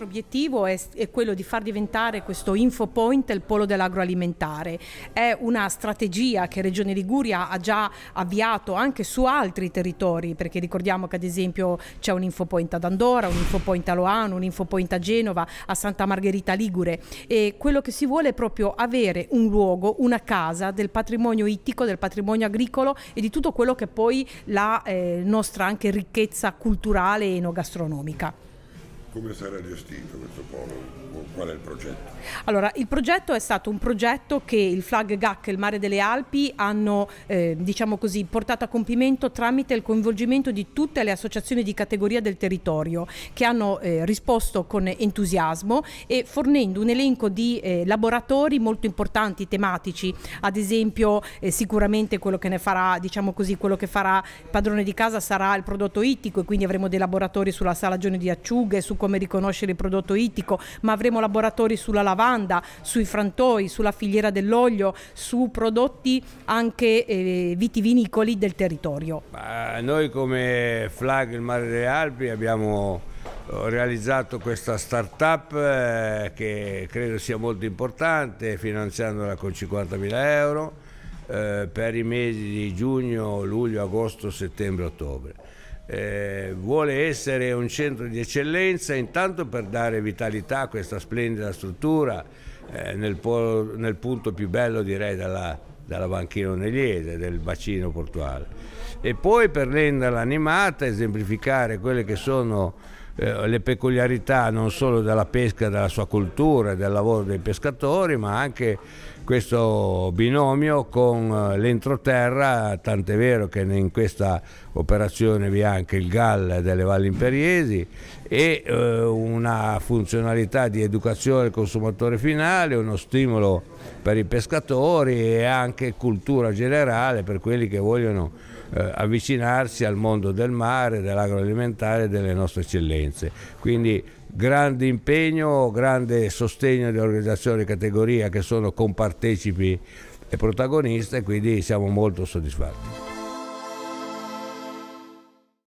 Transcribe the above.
nostro obiettivo è, è, quello di far diventare questo InfoPoint il polo dell'agroalimentare. È una strategia che Regione Liguria ha già avviato anche su altri territori, perché ricordiamo che ad esempio c'è un InfoPoint ad Andorra, un InfoPoint a Loano, un InfoPoint a Genova, a Santa Margherita Ligure e quello che si vuole è proprio avere un luogo, una casa del patrimonio ittico, del patrimonio agricolo e di tutto quello che poi la eh, nostra anche ricchezza culturale e enogastronomica. Come sarà gestito questo polo? Qual è il progetto? Allora, il progetto è stato un progetto che il Flag GAC e il Mare delle Alpi hanno eh, diciamo così, portato a compimento tramite il coinvolgimento di tutte le associazioni di categoria del territorio che hanno eh, risposto con entusiasmo e fornendo un elenco di eh, laboratori molto importanti, tematici, ad esempio eh, sicuramente quello che ne farà, diciamo così, quello che farà padrone di casa sarà il prodotto ittico e quindi avremo dei laboratori sulla salagione di acciughe, su come riconoscere il prodotto ittico, ma avremo laboratori sulla lavanda, sui frantoi, sulla filiera dell'olio, su prodotti anche eh, vitivinicoli del territorio. Ma noi come Flag il Mare delle Alpi abbiamo eh, realizzato questa start-up eh, che credo sia molto importante, finanziandola con 50.000 euro eh, per i mesi di giugno, luglio, agosto, settembre, ottobre eh, vuole essere un centro di eccellenza intanto per dare vitalità a questa splendida struttura eh, nel, po- nel, punto più bello direi della, della banchina onegliese, del bacino portuale e poi per renderla animata, esemplificare quelle che sono eh, le peculiarità non solo della pesca, della sua cultura, e del lavoro dei pescatori, ma anche questo binomio con eh, l'entroterra, tant'è vero che in questa operazione vi è anche il GAL delle Valli Imperiesi e eh, una funzionalità di educazione al consumatore finale, uno stimolo per i pescatori e anche cultura generale per quelli che vogliono eh, avvicinarsi al mondo del mare, dell'agroalimentare e delle nostre eccellenze. Quindi grande impegno, grande sostegno delle organizzazioni di categoria che sono compartecipi e protagoniste, quindi siamo molto soddisfatti.